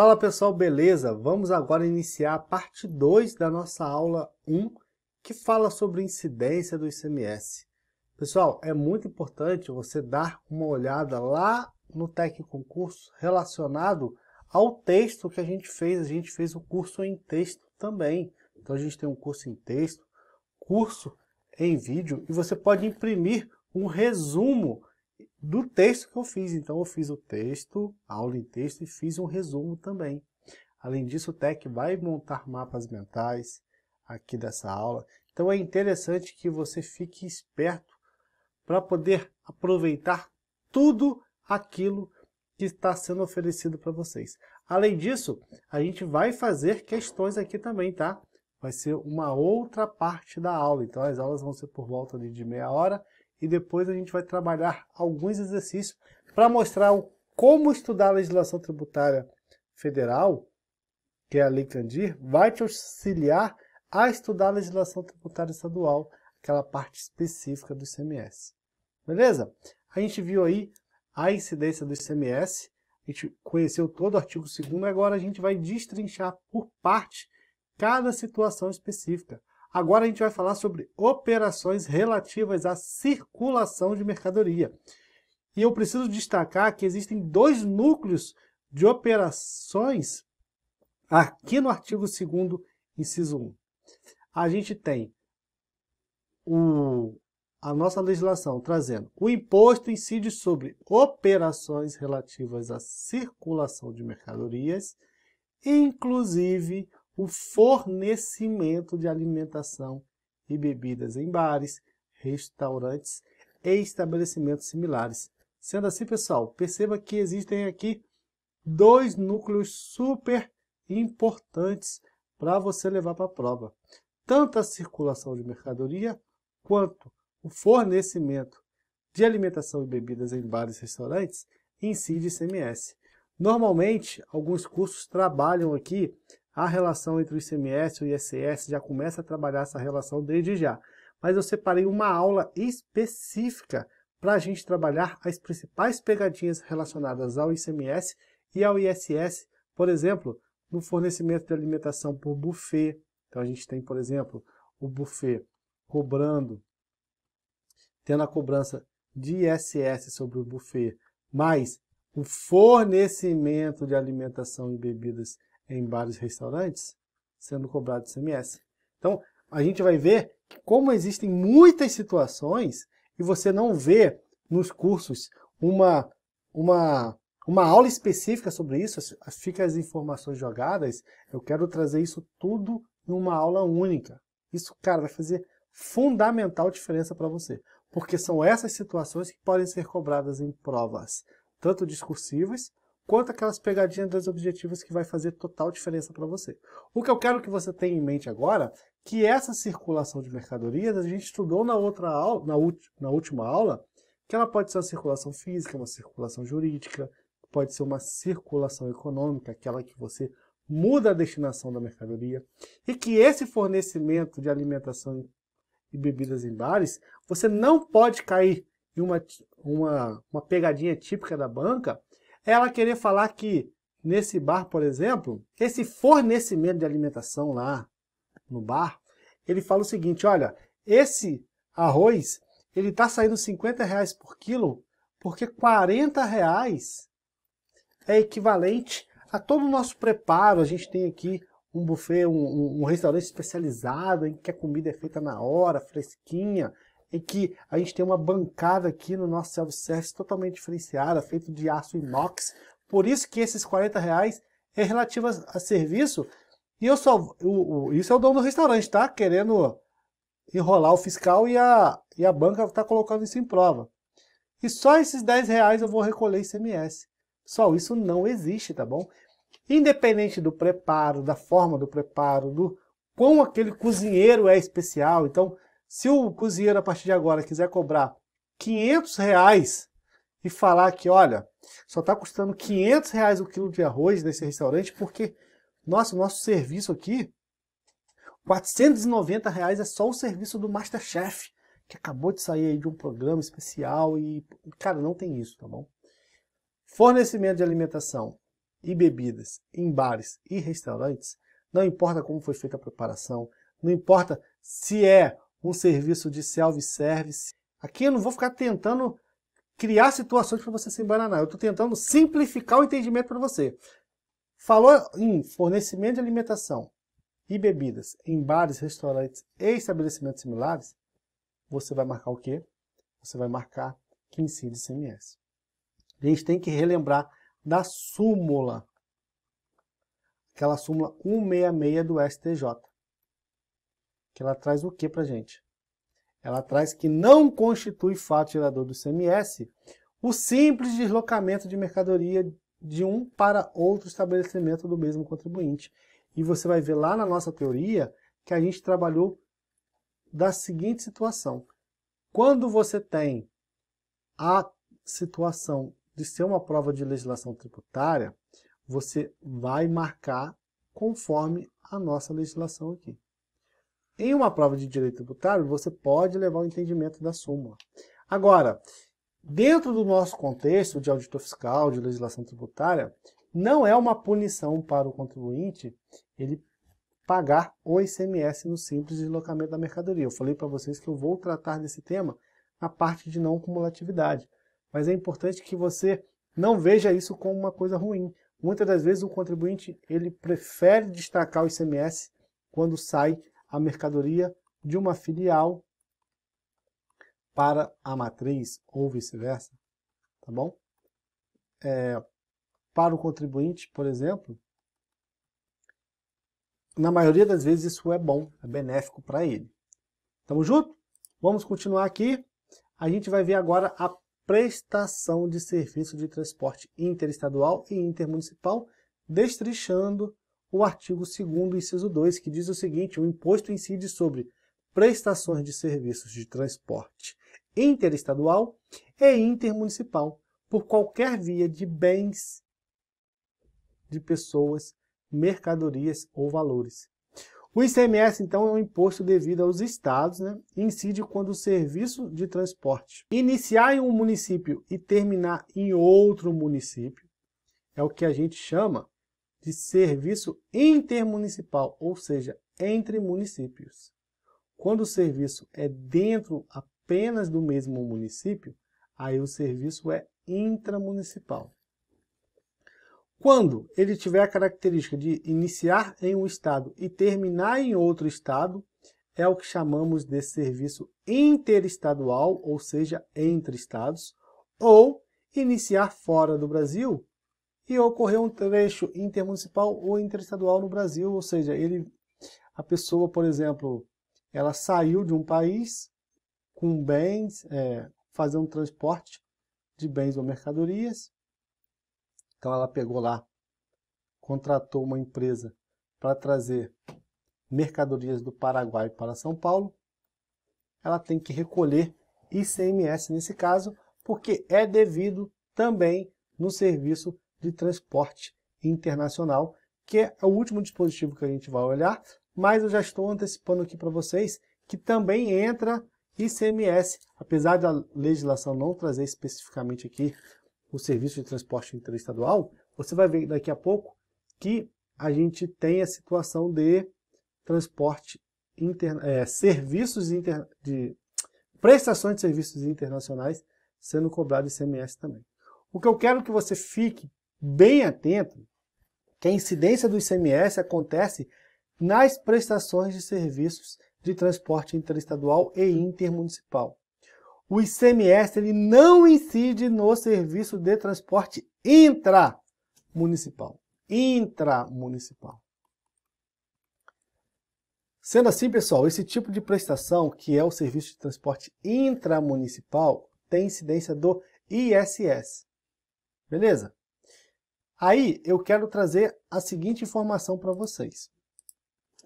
Fala pessoal, beleza? Vamos agora iniciar a parte 2 da nossa aula 1, que fala sobre incidência do ICMS. Pessoal, é muito importante você dar uma olhada lá no Tec Concurso relacionado ao texto que a gente fez. A gente fez o curso em texto também. Então a gente tem um curso em texto, curso em vídeo e você pode imprimir um resumo do texto que eu fiz. Então eu fiz o texto, aula em texto e fiz um resumo também. Além disso, o TEC vai montar mapas mentais aqui dessa aula. Então é interessante que você fique esperto para poder aproveitar tudo aquilo que está sendo oferecido para vocês. Além disso, a gente vai fazer questões aqui também, tá? vai ser uma outra parte da aula. Então as aulas vão ser por volta de meia hora e depois a gente vai trabalhar alguns exercícios para mostrar o, como estudar a legislação tributária federal, que é a Lei Candir, vai te auxiliar a estudar a legislação tributária estadual, aquela parte específica do ICMS. Beleza? A gente viu aí a incidência do ICMS, a gente conheceu todo o artigo 2 agora a gente vai destrinchar por parte cada situação específica. Agora a gente vai falar sobre operações relativas à circulação de mercadoria. E eu preciso destacar que existem dois núcleos de operações aqui no artigo 2 inciso 1. A gente tem o, a nossa legislação trazendo o imposto incide sobre operações relativas à circulação de mercadorias, inclusive o fornecimento de alimentação e bebidas em bares, restaurantes e estabelecimentos similares. Sendo assim, pessoal, perceba que existem aqui dois núcleos super importantes para você levar para a prova. Tanto a circulação de mercadoria, quanto o fornecimento de alimentação e bebidas em bares e restaurantes incide ICMS. Normalmente, alguns cursos trabalham aqui a relação entre o ICMS e o ISS, já começa a trabalhar essa relação desde já. Mas eu separei uma aula específica para a gente trabalhar as principais pegadinhas relacionadas ao ICMS e ao ISS, por exemplo, no fornecimento de alimentação por buffet. Então a gente tem, por exemplo, o buffet cobrando, tendo a cobrança de ISS sobre o buffet, mais o fornecimento de alimentação e bebidas em bares e restaurantes sendo cobrado ICMS. Então, a gente vai ver que como existem muitas situações e você não vê nos cursos uma, uma, uma aula específica sobre isso, fica as informações jogadas, eu quero trazer isso tudo em uma aula única. Isso, cara, vai fazer fundamental diferença para você, porque são essas situações que podem ser cobradas em provas, tanto discursivas quanto aquelas pegadinhas dos objetivos que vai fazer total diferença para você. O que eu quero que você tenha em mente agora, que essa circulação de mercadorias, a gente estudou na outra aula, na, na última aula, que ela pode ser uma circulação física, uma circulação jurídica, pode ser uma circulação econômica, aquela que você muda a destinação da mercadoria, e que esse fornecimento de alimentação e bebidas em bares, você não pode cair em uma, uma, uma pegadinha típica da banca, ela querer falar que nesse bar, por exemplo, esse fornecimento de alimentação lá no bar, ele fala o seguinte, olha, esse arroz, ele está saindo 50 reais por quilo, porque 40 reais é equivalente a todo o nosso preparo. A gente tem aqui um buffet, um, um, um restaurante especializado em que a comida é feita na hora, fresquinha, e que a gente tem uma bancada aqui no nosso self-service totalmente diferenciada, feito de aço inox. Por isso que esses 40 reais é relativo a, a serviço. E eu só. O, o, isso é o dono do restaurante, tá? Querendo enrolar o fiscal e a, e a banca está colocando isso em prova. E só esses 10 reais eu vou recolher ICMS. Pessoal, isso não existe, tá bom? Independente do preparo, da forma do preparo, do quão aquele cozinheiro é especial. Então, se o cozinheiro, a partir de agora, quiser cobrar 500 reais e falar que, olha, só está custando 500 reais o quilo de arroz nesse restaurante, porque, nossa, o nosso serviço aqui, 490 reais é só o serviço do Masterchef, que acabou de sair aí de um programa especial e, cara, não tem isso, tá bom? Fornecimento de alimentação e bebidas em bares e restaurantes, não importa como foi feita a preparação, não importa se é um serviço de self-service. Aqui eu não vou ficar tentando criar situações para você se embananar. Eu estou tentando simplificar o entendimento para você. Falou em fornecimento de alimentação e bebidas em bares, restaurantes e estabelecimentos similares, você vai marcar o quê? Você vai marcar que incide ICMS. A gente tem que relembrar da súmula, aquela súmula 166 do STJ que ela traz o que para gente? Ela traz que não constitui fato gerador do CMS o simples deslocamento de mercadoria de um para outro estabelecimento do mesmo contribuinte. E você vai ver lá na nossa teoria que a gente trabalhou da seguinte situação. Quando você tem a situação de ser uma prova de legislação tributária, você vai marcar conforme a nossa legislação aqui. Em uma prova de direito tributário, você pode levar o entendimento da súmula. Agora, dentro do nosso contexto de auditor fiscal, de legislação tributária, não é uma punição para o contribuinte ele pagar o ICMS no simples deslocamento da mercadoria. Eu falei para vocês que eu vou tratar desse tema na parte de não cumulatividade. Mas é importante que você não veja isso como uma coisa ruim. Muitas das vezes o contribuinte ele prefere destacar o ICMS quando sai a mercadoria de uma filial para a matriz ou vice-versa, tá bom? É, para o contribuinte, por exemplo, na maioria das vezes isso é bom, é benéfico para ele. Tamo junto? Vamos continuar aqui. A gente vai ver agora a prestação de serviço de transporte interestadual e intermunicipal, destrichando o artigo 2 inciso 2, que diz o seguinte, o imposto incide sobre prestações de serviços de transporte interestadual e intermunicipal por qualquer via de bens, de pessoas, mercadorias ou valores. O ICMS, então, é um imposto devido aos estados, né? incide quando o serviço de transporte iniciar em um município e terminar em outro município, é o que a gente chama de serviço intermunicipal, ou seja, entre municípios. Quando o serviço é dentro apenas do mesmo município, aí o serviço é intramunicipal. Quando ele tiver a característica de iniciar em um estado e terminar em outro estado, é o que chamamos de serviço interestadual, ou seja, entre estados, ou iniciar fora do Brasil, e ocorreu um trecho intermunicipal ou interestadual no Brasil, ou seja, ele, a pessoa, por exemplo, ela saiu de um país com bens, é, fazendo um transporte de bens ou mercadorias, então ela pegou lá, contratou uma empresa para trazer mercadorias do Paraguai para São Paulo, ela tem que recolher ICMS nesse caso, porque é devido também no serviço de transporte internacional, que é o último dispositivo que a gente vai olhar, mas eu já estou antecipando aqui para vocês que também entra ICMS, apesar da legislação não trazer especificamente aqui o serviço de transporte interestadual, você vai ver daqui a pouco que a gente tem a situação de transporte, interna, é, serviços inter, de prestações de serviços internacionais sendo cobrado ICMS também. O que eu quero que você fique bem atento que a incidência do ICMS acontece nas prestações de serviços de transporte interestadual e intermunicipal. O ICMS ele não incide no serviço de transporte intramunicipal. Intramunicipal. Sendo assim, pessoal, esse tipo de prestação, que é o serviço de transporte intramunicipal, tem incidência do ISS. Beleza? Aí eu quero trazer a seguinte informação para vocês.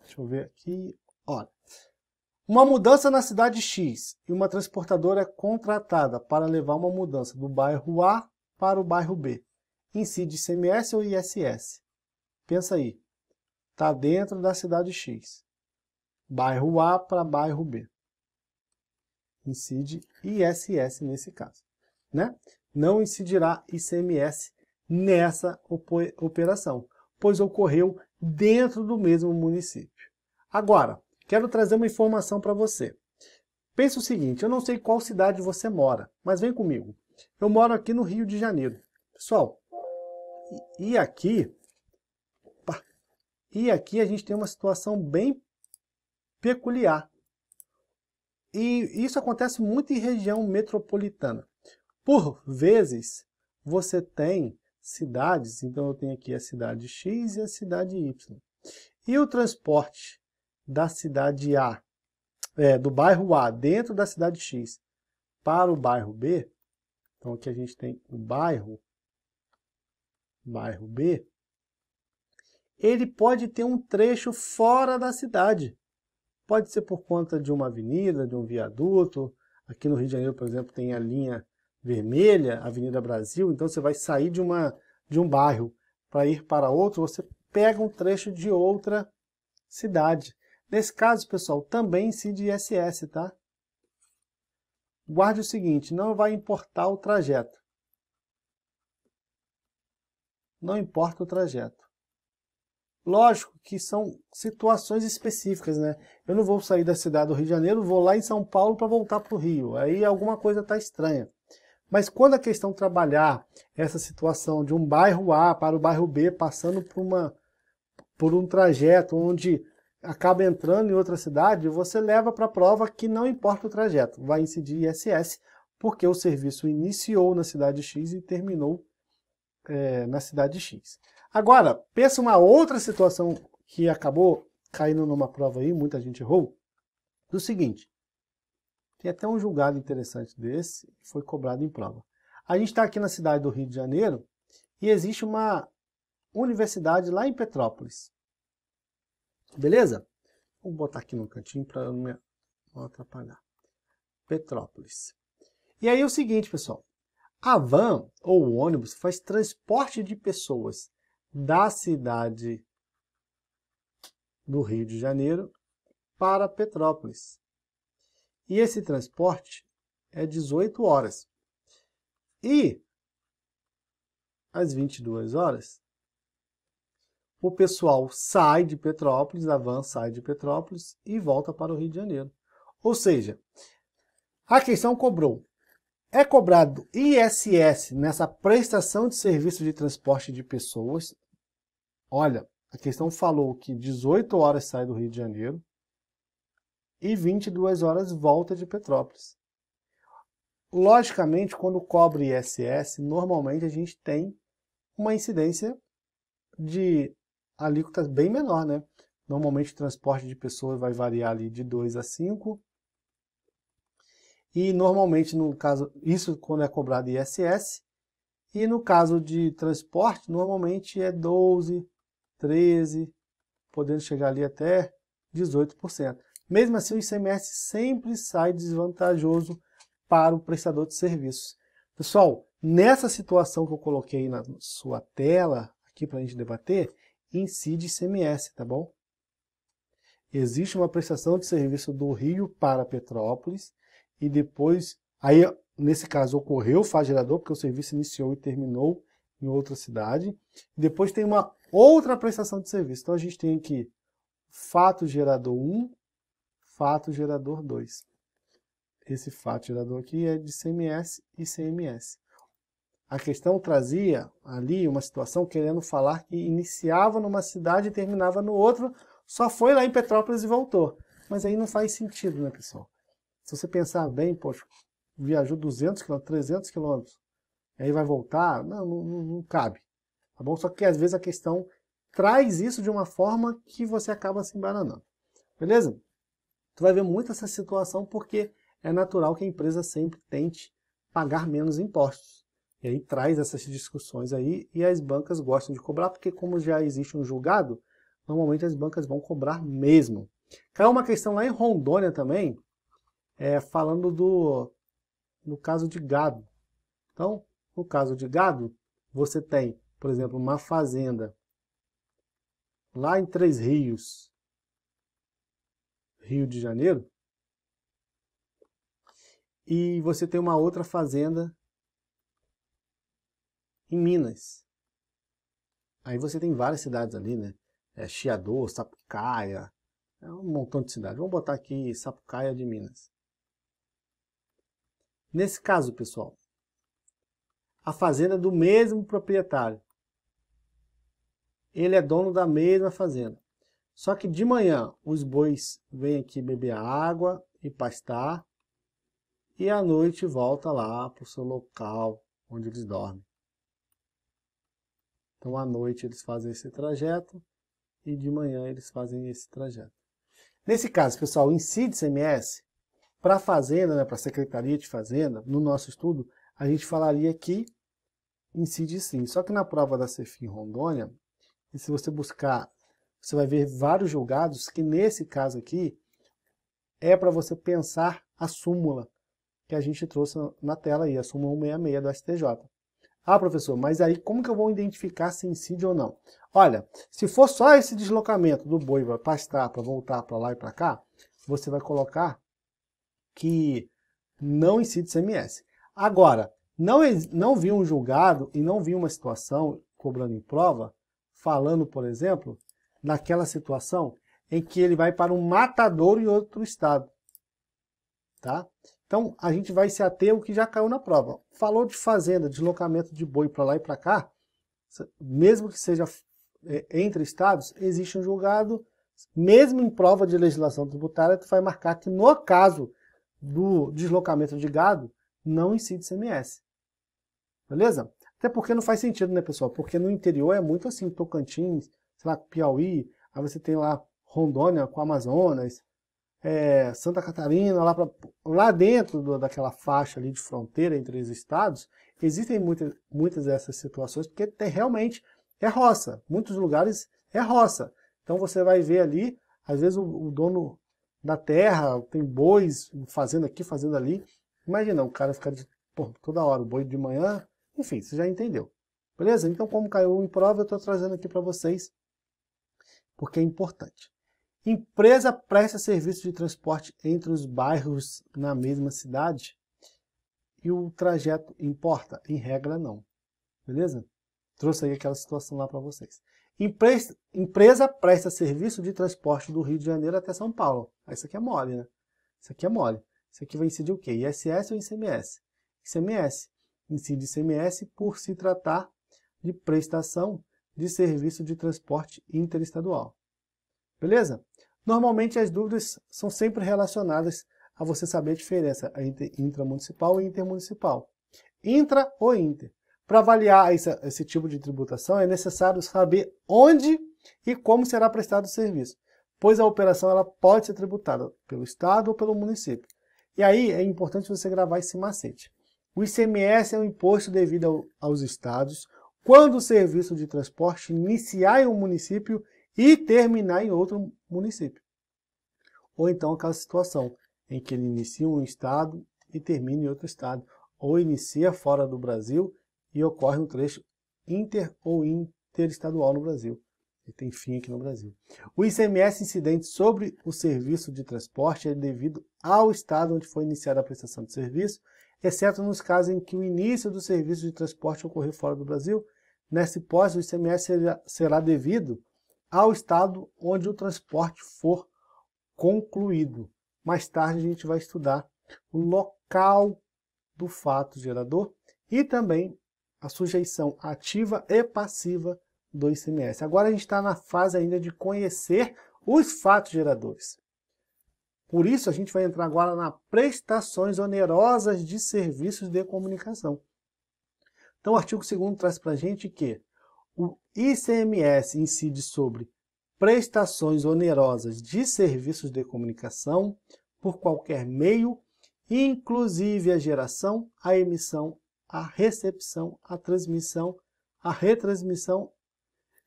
Deixa eu ver aqui. Olha. Uma mudança na cidade X e uma transportadora é contratada para levar uma mudança do bairro A para o bairro B. Incide ICMS ou ISS? Pensa aí. Está dentro da cidade X. Bairro A para bairro B. Incide ISS nesse caso. Né? Não incidirá ICMS nessa operação, pois ocorreu dentro do mesmo município. Agora, quero trazer uma informação para você. Pensa o seguinte, eu não sei qual cidade você mora, mas vem comigo. Eu moro aqui no Rio de Janeiro. Pessoal, e aqui... E aqui a gente tem uma situação bem peculiar. E isso acontece muito em região metropolitana. Por vezes, você tem cidades, então eu tenho aqui a cidade X e a cidade Y. E o transporte da cidade A, é, do bairro A, dentro da cidade X, para o bairro B, então aqui a gente tem o bairro, bairro B, ele pode ter um trecho fora da cidade. Pode ser por conta de uma avenida, de um viaduto. Aqui no Rio de Janeiro, por exemplo, tem a linha vermelha, Avenida Brasil, então você vai sair de, uma, de um bairro para ir para outro, você pega um trecho de outra cidade. Nesse caso, pessoal, também incide ISS, tá? Guarde o seguinte, não vai importar o trajeto. Não importa o trajeto. Lógico que são situações específicas, né? Eu não vou sair da cidade do Rio de Janeiro, vou lá em São Paulo para voltar para o Rio. Aí alguma coisa está estranha. Mas quando a questão trabalhar essa situação de um bairro A para o bairro B, passando por, uma, por um trajeto onde acaba entrando em outra cidade, você leva para a prova que não importa o trajeto, vai incidir ISS, porque o serviço iniciou na cidade X e terminou é, na cidade X. Agora, pensa uma outra situação que acabou caindo numa prova aí, muita gente errou, do seguinte, tem até um julgado interessante desse, foi cobrado em prova. A gente está aqui na cidade do Rio de Janeiro e existe uma universidade lá em Petrópolis. Beleza? Vou botar aqui no cantinho para não me atrapalhar. Petrópolis. E aí é o seguinte, pessoal. A van ou o ônibus faz transporte de pessoas da cidade do Rio de Janeiro para Petrópolis. E esse transporte é 18 horas. E às 22 horas, o pessoal sai de Petrópolis, a van sai de Petrópolis e volta para o Rio de Janeiro. Ou seja, a questão cobrou. É cobrado ISS nessa prestação de serviço de transporte de pessoas. Olha, a questão falou que 18 horas sai do Rio de Janeiro, e 22 horas volta de Petrópolis. Logicamente, quando cobre ISS, normalmente a gente tem uma incidência de alíquotas bem menor, né? Normalmente o transporte de pessoas vai variar ali de 2 a 5. E normalmente, no caso, isso quando é cobrado ISS. E no caso de transporte, normalmente é 12, 13, podendo chegar ali até 18%. Mesmo assim, o ICMS sempre sai desvantajoso para o prestador de serviços. Pessoal, nessa situação que eu coloquei na sua tela, aqui para a gente debater, incide ICMS, tá bom? Existe uma prestação de serviço do Rio para Petrópolis e depois, aí nesse caso ocorreu o gerador, porque o serviço iniciou e terminou em outra cidade. Depois tem uma outra prestação de serviço. Então a gente tem aqui fato gerador 1, fato gerador 2. Esse fato gerador aqui é de CMS e CMS. A questão trazia ali uma situação querendo falar que iniciava numa cidade e terminava no outro, só foi lá em Petrópolis e voltou. Mas aí não faz sentido, né, pessoal? Se você pensar bem, poxa, viajou 200 km, 300 km, aí vai voltar, não, não, não cabe. Tá bom? Só que às vezes a questão traz isso de uma forma que você acaba se embaranando. Beleza? Tu vai ver muito essa situação porque é natural que a empresa sempre tente pagar menos impostos. E aí traz essas discussões aí e as bancas gostam de cobrar porque como já existe um julgado, normalmente as bancas vão cobrar mesmo. Caiu uma questão lá em Rondônia também, é, falando do no caso de gado. Então, no caso de gado, você tem, por exemplo, uma fazenda lá em Três Rios, Rio de Janeiro. E você tem uma outra fazenda em Minas. Aí você tem várias cidades ali, né? É, Chiador, Sapucaia, é um montão de cidades. Vamos botar aqui Sapucaia de Minas. Nesse caso, pessoal, a fazenda é do mesmo proprietário. Ele é dono da mesma fazenda. Só que de manhã os bois vêm aqui beber água e pastar e à noite volta lá para o seu local onde eles dormem. Então à noite eles fazem esse trajeto e de manhã eles fazem esse trajeto. Nesse caso, pessoal, incide CMS para a Fazenda, né, para a Secretaria de Fazenda, no nosso estudo, a gente falaria que incide sim. Só que na prova da CEFIM Rondônia, e se você buscar você vai ver vários julgados que nesse caso aqui é para você pensar a súmula que a gente trouxe na tela aí, a súmula 166 do STJ. Ah, professor, mas aí como que eu vou identificar se incide ou não? Olha, se for só esse deslocamento do boi para pastar, para voltar para lá e para cá, você vai colocar que não incide CMS. Agora, não, não vi um julgado e não vi uma situação cobrando em prova, falando, por exemplo, naquela situação em que ele vai para um matador em outro estado. Tá? Então, a gente vai se ater ao que já caiu na prova. Falou de fazenda, deslocamento de boi para lá e para cá, mesmo que seja é, entre estados, existe um julgado, mesmo em prova de legislação tributária, tu vai marcar que no caso do deslocamento de gado, não incide CMS. Beleza? Até porque não faz sentido, né, pessoal? Porque no interior é muito assim, Tocantins, sei lá, Piauí, aí você tem lá Rondônia com Amazonas, é, Santa Catarina, lá, pra, lá dentro do, daquela faixa ali de fronteira entre os estados, existem muitas, muitas dessas situações, porque tem, realmente é roça. Muitos lugares é roça. Então você vai ver ali, às vezes o, o dono da terra tem bois fazendo aqui, fazendo ali. Imagina, o cara fica de, pô, toda hora, o boi de manhã, enfim, você já entendeu. Beleza? Então, como caiu em prova, eu estou trazendo aqui para vocês porque é importante. Empresa presta serviço de transporte entre os bairros na mesma cidade e o trajeto importa? Em regra, não. Beleza? Trouxe aí aquela situação lá para vocês. Empresa, empresa presta serviço de transporte do Rio de Janeiro até São Paulo. Ah, isso aqui é mole, né? Isso aqui é mole. Isso aqui vai incidir o quê? ISS ou ICMS? ICMS. Incide ICMS por se tratar de prestação de serviço de transporte interestadual. Beleza? Normalmente as dúvidas são sempre relacionadas a você saber a diferença entre intramunicipal e intermunicipal. Intra ou inter. Para avaliar esse, esse tipo de tributação, é necessário saber onde e como será prestado o serviço, pois a operação ela pode ser tributada pelo Estado ou pelo município. E aí é importante você gravar esse macete. O ICMS é um imposto devido ao, aos estados quando o serviço de transporte iniciar em um município e terminar em outro município. Ou então aquela situação em que ele inicia um estado e termina em outro estado, ou inicia fora do Brasil e ocorre um trecho inter ou interestadual no Brasil. Ele tem fim aqui no Brasil. O ICMS incidente sobre o serviço de transporte é devido ao estado onde foi iniciada a prestação de serviço, exceto nos casos em que o início do serviço de transporte ocorreu fora do Brasil. Nessa hipótese, o ICMS será, será devido ao estado onde o transporte for concluído. Mais tarde a gente vai estudar o local do fato gerador e também a sujeição ativa e passiva do ICMS. Agora a gente está na fase ainda de conhecer os fatos geradores. Por isso, a gente vai entrar agora na prestações onerosas de serviços de comunicação. Então, o artigo 2 traz para a gente que o ICMS incide sobre prestações onerosas de serviços de comunicação por qualquer meio, inclusive a geração, a emissão, a recepção, a transmissão, a retransmissão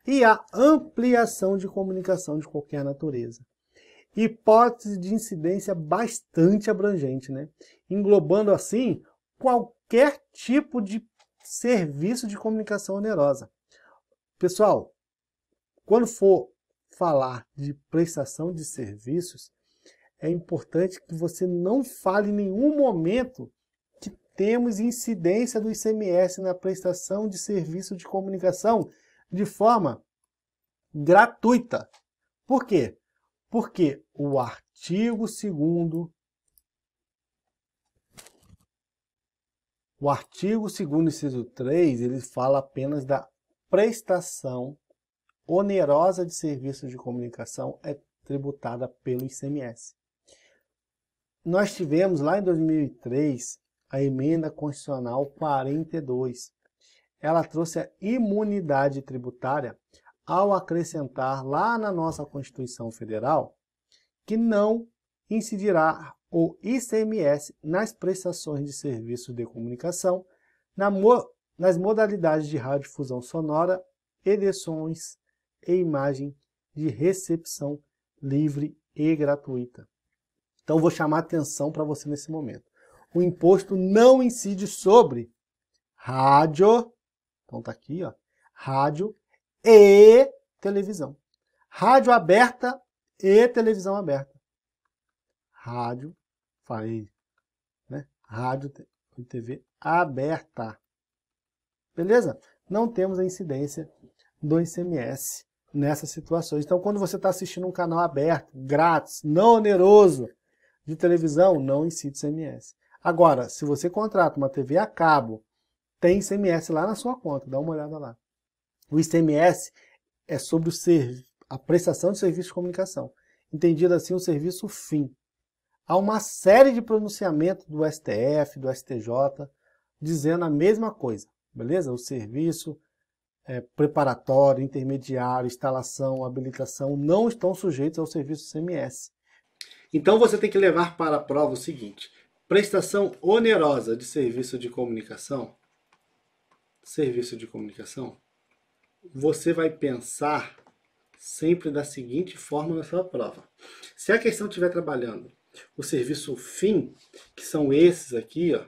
e a ampliação de comunicação de qualquer natureza hipótese de incidência bastante abrangente, né? englobando assim qualquer tipo de serviço de comunicação onerosa. Pessoal, quando for falar de prestação de serviços, é importante que você não fale em nenhum momento que temos incidência do ICMS na prestação de serviço de comunicação de forma gratuita. Por quê? Porque o artigo 2 o artigo 2 inciso 3, ele fala apenas da prestação onerosa de serviços de comunicação é tributada pelo ICMS. Nós tivemos lá em 2003 a emenda constitucional 42. Ela trouxe a imunidade tributária ao acrescentar lá na nossa Constituição Federal que não incidirá o ICMS nas prestações de serviços de comunicação, na mo nas modalidades de radiodifusão sonora e de sons e imagem de recepção livre e gratuita. Então vou chamar atenção para você nesse momento. O imposto não incide sobre rádio, então tá aqui, ó, rádio e televisão. Rádio aberta e televisão aberta. Rádio, falei, né? Rádio e TV aberta. Beleza? Não temos a incidência do ICMS nessas situações. Então, quando você está assistindo um canal aberto, grátis, não oneroso, de televisão, não incide ICMS. Agora, se você contrata uma TV a cabo, tem ICMS lá na sua conta, dá uma olhada lá. O ICMS é sobre o a prestação de serviço de comunicação, entendido assim o serviço fim. Há uma série de pronunciamentos do STF, do STJ, dizendo a mesma coisa, beleza? O serviço é, preparatório, intermediário, instalação, habilitação não estão sujeitos ao serviço CMS. Então você tem que levar para a prova o seguinte: prestação onerosa de serviço de comunicação. Serviço de comunicação você vai pensar sempre da seguinte forma na sua prova. Se a questão estiver trabalhando o serviço fim, que são esses aqui, ó,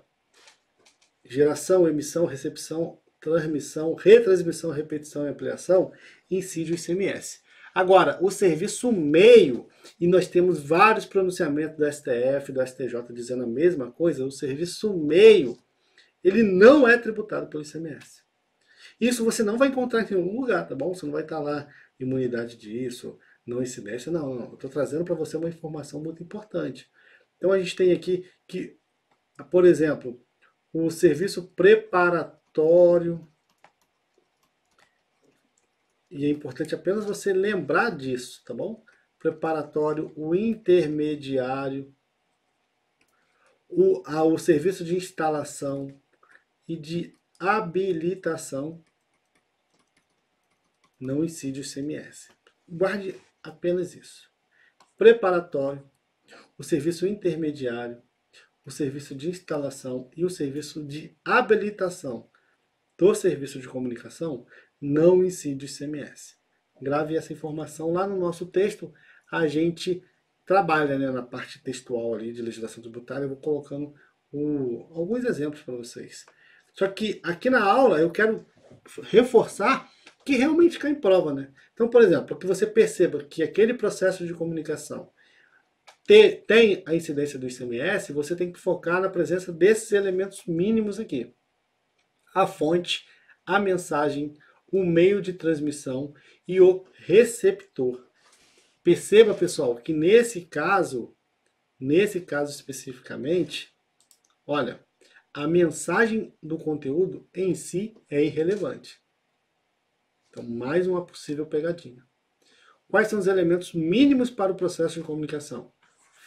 geração, emissão, recepção, transmissão, retransmissão, repetição e ampliação, incide o ICMS. Agora, o serviço meio, e nós temos vários pronunciamentos do STF, do STJ dizendo a mesma coisa, o serviço meio, ele não é tributado pelo ICMS. Isso você não vai encontrar em nenhum lugar, tá bom? Você não vai estar lá, imunidade disso, não incidência, não. não. Eu estou trazendo para você uma informação muito importante. Então a gente tem aqui que, por exemplo, o serviço preparatório. E é importante apenas você lembrar disso, tá bom? Preparatório, o intermediário, o, a, o serviço de instalação e de habilitação não incide o ICMS. Guarde apenas isso. Preparatório, o serviço intermediário, o serviço de instalação e o serviço de habilitação do serviço de comunicação não incide o ICMS. Grave essa informação lá no nosso texto. A gente trabalha né, na parte textual ali de legislação tributária. Eu vou colocando o, alguns exemplos para vocês. Só que aqui na aula eu quero reforçar que realmente cai em prova, né? Então, por exemplo, para que você perceba que aquele processo de comunicação te, tem a incidência do ICMS, você tem que focar na presença desses elementos mínimos aqui. A fonte, a mensagem, o meio de transmissão e o receptor. Perceba, pessoal, que nesse caso, nesse caso especificamente, olha, a mensagem do conteúdo em si é irrelevante. Então, mais uma possível pegadinha. Quais são os elementos mínimos para o processo de comunicação?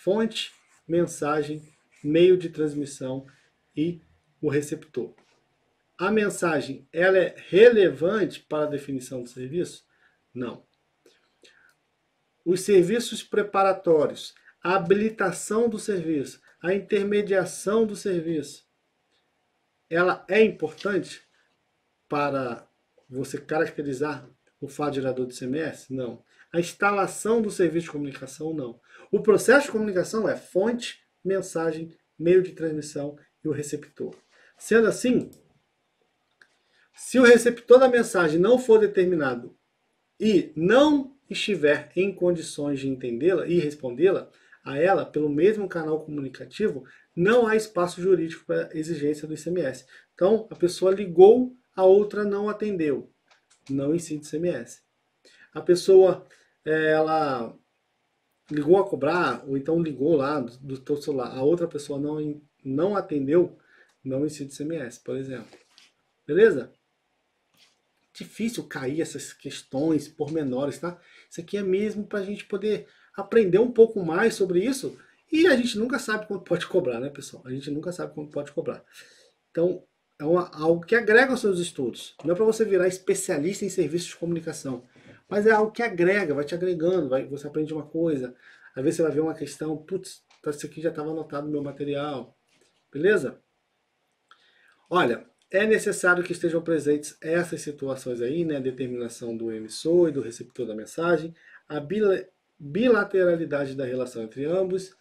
Fonte, mensagem, meio de transmissão e o receptor. A mensagem, ela é relevante para a definição do serviço? Não. Os serviços preparatórios, a habilitação do serviço, a intermediação do serviço, ela é importante para você caracterizar o fato gerador de CMS? Não. A instalação do serviço de comunicação, não. O processo de comunicação é fonte, mensagem, meio de transmissão e o receptor. Sendo assim, se o receptor da mensagem não for determinado e não estiver em condições de entendê-la e respondê-la a ela pelo mesmo canal comunicativo, não há espaço jurídico para exigência do ICMS. Então, a pessoa ligou, a outra não atendeu. Não incide ICMS. A pessoa, é, ela ligou a cobrar, ou então ligou lá do teu celular, a outra pessoa não, não atendeu, não incide ICMS, por exemplo. Beleza? Difícil cair essas questões pormenores, tá? Isso aqui é mesmo para a gente poder aprender um pouco mais sobre isso, e a gente nunca sabe quanto pode cobrar, né, pessoal? A gente nunca sabe quanto pode cobrar. Então, é uma, algo que agrega aos seus estudos. Não é para você virar especialista em serviços de comunicação, mas é algo que agrega, vai te agregando, vai, você aprende uma coisa. Às vezes você vai ver uma questão, putz, tá, isso aqui já estava anotado no meu material. Beleza? Olha, é necessário que estejam presentes essas situações aí, né? A determinação do emissor e do receptor da mensagem, a bilateralidade da relação entre ambos,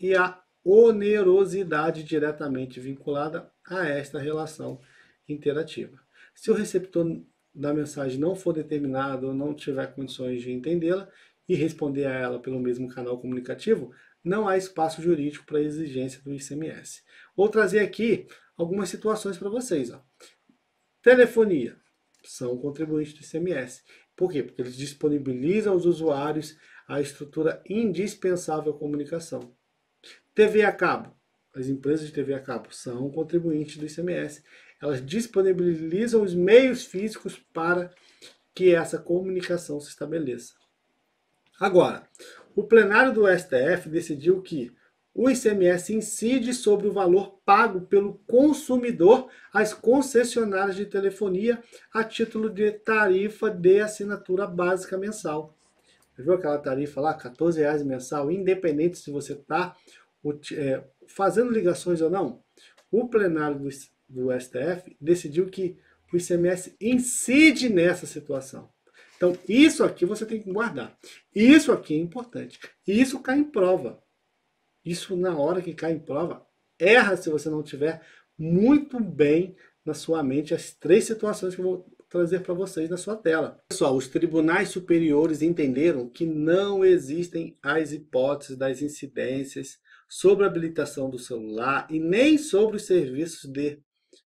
e a onerosidade diretamente vinculada a esta relação interativa. Se o receptor da mensagem não for determinado ou não tiver condições de entendê-la e responder a ela pelo mesmo canal comunicativo, não há espaço jurídico para a exigência do ICMS. Vou trazer aqui algumas situações para vocês. Ó. Telefonia são contribuintes do ICMS. Por quê? Porque eles disponibilizam aos usuários a estrutura indispensável à comunicação. TV a cabo. As empresas de TV a cabo são contribuintes do ICMS. Elas disponibilizam os meios físicos para que essa comunicação se estabeleça. Agora, o plenário do STF decidiu que o ICMS incide sobre o valor pago pelo consumidor às concessionárias de telefonia a título de tarifa de assinatura básica mensal. viu aquela tarifa lá, R$14,00 mensal, independente se você está é, fazendo ligações ou não, o plenário do, do STF decidiu que o ICMS incide nessa situação. Então, isso aqui você tem que guardar. Isso aqui é importante. E isso cai em prova. Isso, na hora que cai em prova, erra se você não tiver muito bem na sua mente as três situações que eu vou trazer para vocês na sua tela. Pessoal, os tribunais superiores entenderam que não existem as hipóteses das incidências sobre a habilitação do celular e nem sobre os serviços de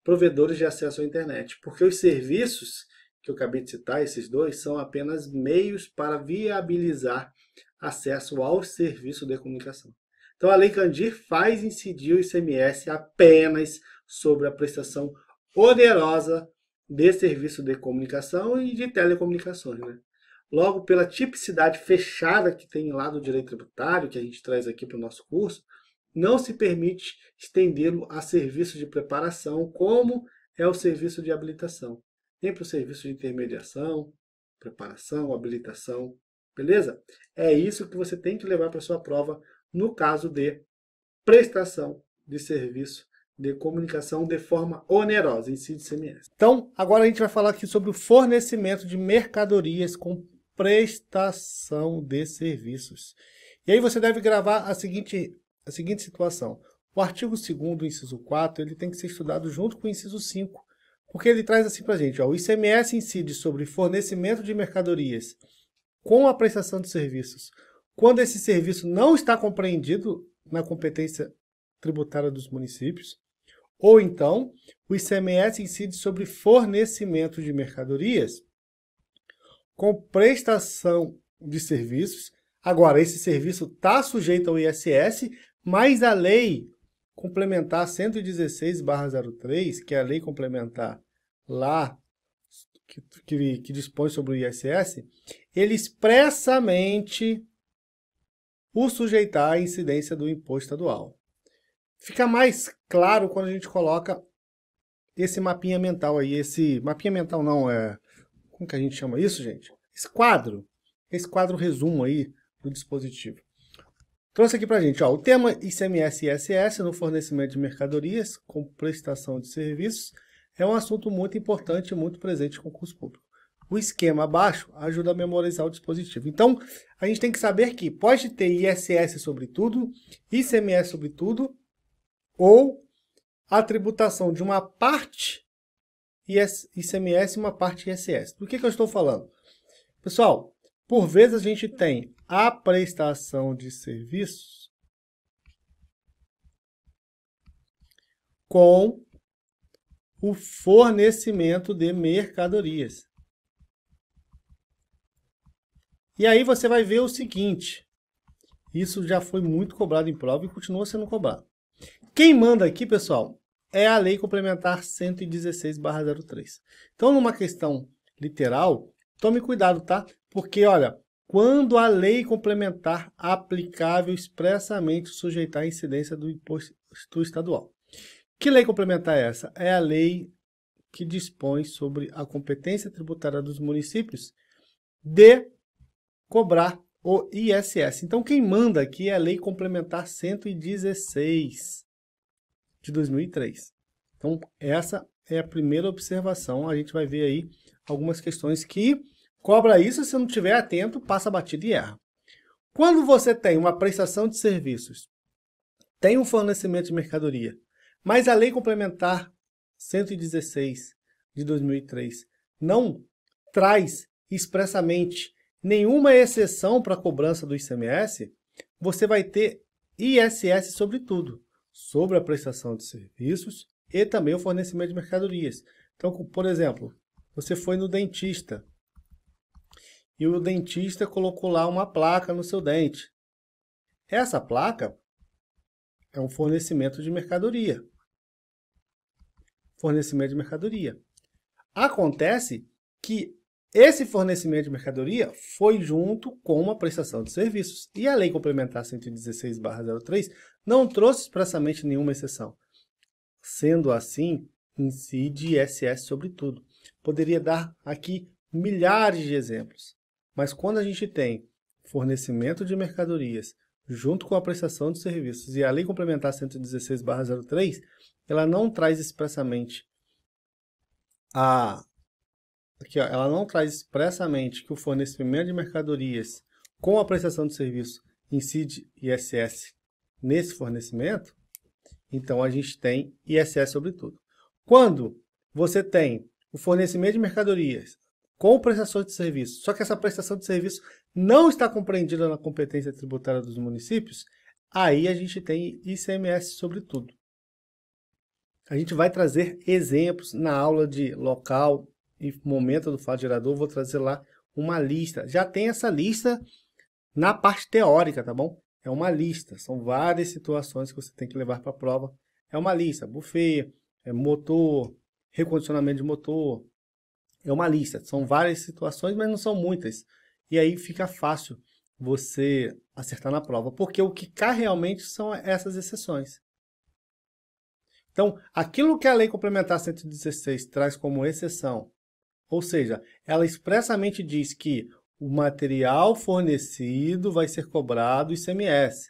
provedores de acesso à internet, porque os serviços que eu acabei de citar, esses dois, são apenas meios para viabilizar acesso ao serviço de comunicação. Então, a Lei Candir faz incidir o ICMS apenas sobre a prestação onerosa de serviço de comunicação e de telecomunicações. Né? Logo, pela tipicidade fechada que tem lá do direito tributário, que a gente traz aqui para o nosso curso, não se permite estendê-lo a serviço de preparação, como é o serviço de habilitação. Nem para o serviço de intermediação, preparação, habilitação, beleza? É isso que você tem que levar para sua prova no caso de prestação de serviço de comunicação de forma onerosa, em cid CMS. Então, agora a gente vai falar aqui sobre o fornecimento de mercadorias com prestação de serviços. E aí você deve gravar a seguinte, a seguinte situação. O artigo 2 inciso 4, ele tem que ser estudado junto com o inciso 5, porque ele traz assim para a gente, ó, o ICMS incide sobre fornecimento de mercadorias com a prestação de serviços, quando esse serviço não está compreendido na competência tributária dos municípios, ou então o ICMS incide sobre fornecimento de mercadorias com prestação de serviços. Agora, esse serviço está sujeito ao ISS, mas a lei complementar 116/03, que é a lei complementar lá que, que, que dispõe sobre o ISS, ele expressamente o sujeitar à incidência do imposto estadual. Fica mais claro quando a gente coloca esse mapinha mental aí, esse mapinha mental não é como que a gente chama isso, gente? Esse quadro. Esse quadro resumo aí do dispositivo. Trouxe aqui para a gente ó, o tema ICMS e ISS no fornecimento de mercadorias com prestação de serviços é um assunto muito importante e muito presente no concurso público. O esquema abaixo ajuda a memorizar o dispositivo. Então, a gente tem que saber que pode ter ISS sobre tudo, ICMS sobre tudo, ou a tributação de uma parte ICMS e uma parte ISS. Do que, que eu estou falando? Pessoal, por vezes a gente tem a prestação de serviços com o fornecimento de mercadorias. E aí você vai ver o seguinte, isso já foi muito cobrado em prova e continua sendo cobrado. Quem manda aqui, pessoal, é a Lei Complementar 116/03. Então, numa questão literal, tome cuidado, tá? Porque olha, quando a lei complementar aplicável expressamente sujeitar a incidência do imposto estadual. Que lei complementar é essa? É a lei que dispõe sobre a competência tributária dos municípios de cobrar o ISS. Então, quem manda aqui é a Lei Complementar 116 de 2003. Então, essa é a primeira observação. A gente vai ver aí algumas questões que cobra isso, se não tiver atento, passa batida e erra. Quando você tem uma prestação de serviços, tem um fornecimento de mercadoria, mas a Lei Complementar 116 de 2003 não traz expressamente nenhuma exceção para a cobrança do ICMS, você vai ter ISS sobre tudo sobre a prestação de serviços e também o fornecimento de mercadorias. Então, por exemplo, você foi no dentista e o dentista colocou lá uma placa no seu dente. Essa placa é um fornecimento de mercadoria. Fornecimento de mercadoria. Acontece que esse fornecimento de mercadoria foi junto com uma prestação de serviços. E a Lei Complementar 116-03 não trouxe expressamente nenhuma exceção. Sendo assim, incide ISS sobre tudo. Poderia dar aqui milhares de exemplos. Mas quando a gente tem fornecimento de mercadorias junto com a prestação de serviços e a Lei Complementar 116-03, ela não traz expressamente a aqui ó, ela não traz expressamente que o fornecimento de mercadorias com a prestação de serviço incide ISS nesse fornecimento, então a gente tem ISS sobre tudo. Quando você tem o fornecimento de mercadorias com prestação de serviço, só que essa prestação de serviço não está compreendida na competência tributária dos municípios, aí a gente tem ICMS sobre tudo. A gente vai trazer exemplos na aula de local, momento do fato gerador, vou trazer lá uma lista. Já tem essa lista na parte teórica, tá bom? É uma lista, são várias situações que você tem que levar para a prova. É uma lista, buffet, é motor, recondicionamento de motor. É uma lista, são várias situações, mas não são muitas. E aí fica fácil você acertar na prova, porque o que cai realmente são essas exceções. Então, aquilo que a Lei Complementar 116 traz como exceção ou seja, ela expressamente diz que o material fornecido vai ser cobrado ICMS.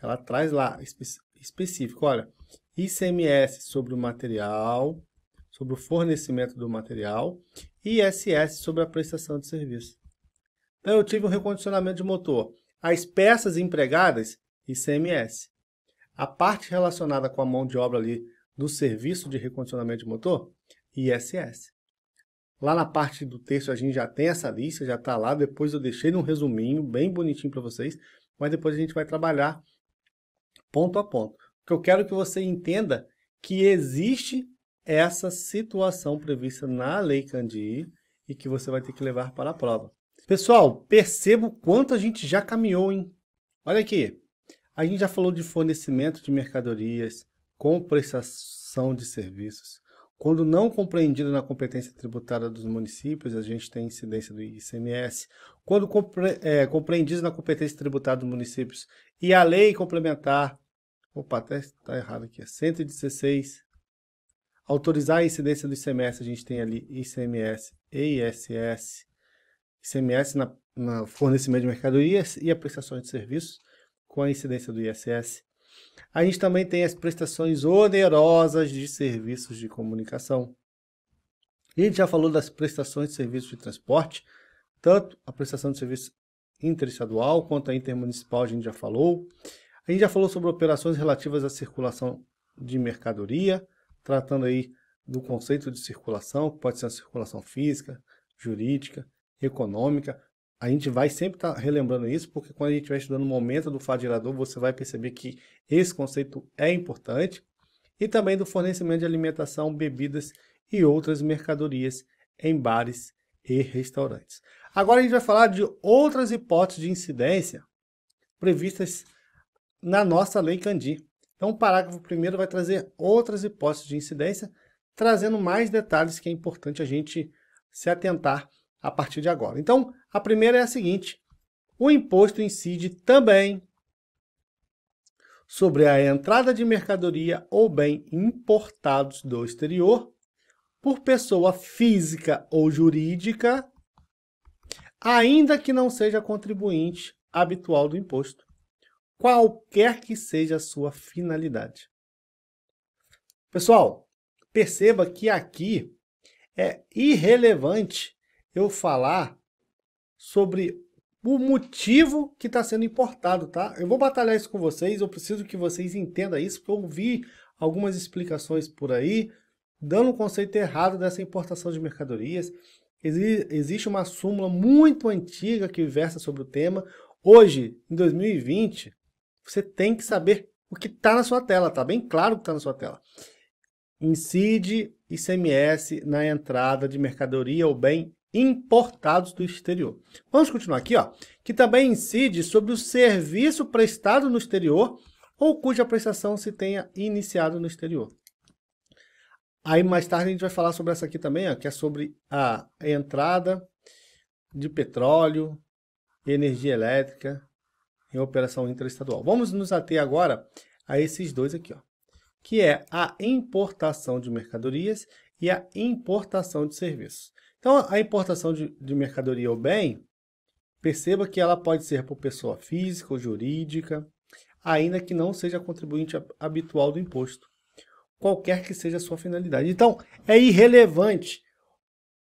Ela traz lá específico, olha, ICMS sobre o material, sobre o fornecimento do material, e ISS sobre a prestação de serviço. Então eu tive um recondicionamento de motor. As peças empregadas, ICMS. A parte relacionada com a mão de obra ali do serviço de recondicionamento de motor, ISS. Lá na parte do texto a gente já tem essa lista, já está lá. Depois eu deixei num resuminho bem bonitinho para vocês, mas depois a gente vai trabalhar ponto a ponto. Porque eu quero que você entenda que existe essa situação prevista na Lei Candir e que você vai ter que levar para a prova. Pessoal, percebo quanto a gente já caminhou, hein? Olha aqui, a gente já falou de fornecimento de mercadorias, com prestação de serviços, quando não compreendido na competência tributária dos municípios, a gente tem incidência do ICMS. Quando compre, é, na competência tributária dos municípios e a lei complementar, opa, até está errado aqui, é 116, autorizar a incidência do ICMS, a gente tem ali ICMS e ISS, ICMS na, na fornecimento de mercadorias e a prestação de serviços, com a incidência do ISS a gente também tem as prestações onerosas de serviços de comunicação. A gente já falou das prestações de serviços de transporte, tanto a prestação de serviço interestadual quanto a intermunicipal, a gente já falou. A gente já falou sobre operações relativas à circulação de mercadoria, tratando aí do conceito de circulação, que pode ser a circulação física, jurídica, econômica, a gente vai sempre estar tá relembrando isso, porque quando a gente vai estudando o momento do fato gerador, você vai perceber que esse conceito é importante, e também do fornecimento de alimentação, bebidas e outras mercadorias em bares e restaurantes. Agora a gente vai falar de outras hipóteses de incidência previstas na nossa Lei Candir. Então, o parágrafo primeiro vai trazer outras hipóteses de incidência, trazendo mais detalhes que é importante a gente se atentar a partir de agora. Então, a primeira é a seguinte: o imposto incide também sobre a entrada de mercadoria ou bem importados do exterior por pessoa física ou jurídica, ainda que não seja contribuinte habitual do imposto, qualquer que seja a sua finalidade. Pessoal, perceba que aqui é irrelevante eu falar sobre o motivo que está sendo importado, tá? Eu vou batalhar isso com vocês, eu preciso que vocês entendam isso, porque eu vi algumas explicações por aí, dando um conceito errado dessa importação de mercadorias. Exi existe uma súmula muito antiga que versa sobre o tema. Hoje, em 2020, você tem que saber o que está na sua tela, tá bem claro o que está na sua tela. Incide ICMS na entrada de mercadoria ou bem importados do exterior. Vamos continuar aqui, ó, que também incide sobre o serviço prestado no exterior ou cuja prestação se tenha iniciado no exterior. Aí mais tarde a gente vai falar sobre essa aqui também, ó, que é sobre a entrada de petróleo, energia elétrica em operação interestadual. Vamos nos ater agora a esses dois aqui, ó, que é a importação de mercadorias e a importação de serviços. Então, a importação de, de mercadoria ou bem, perceba que ela pode ser por pessoa física ou jurídica, ainda que não seja contribuinte habitual do imposto, qualquer que seja a sua finalidade. Então, é irrelevante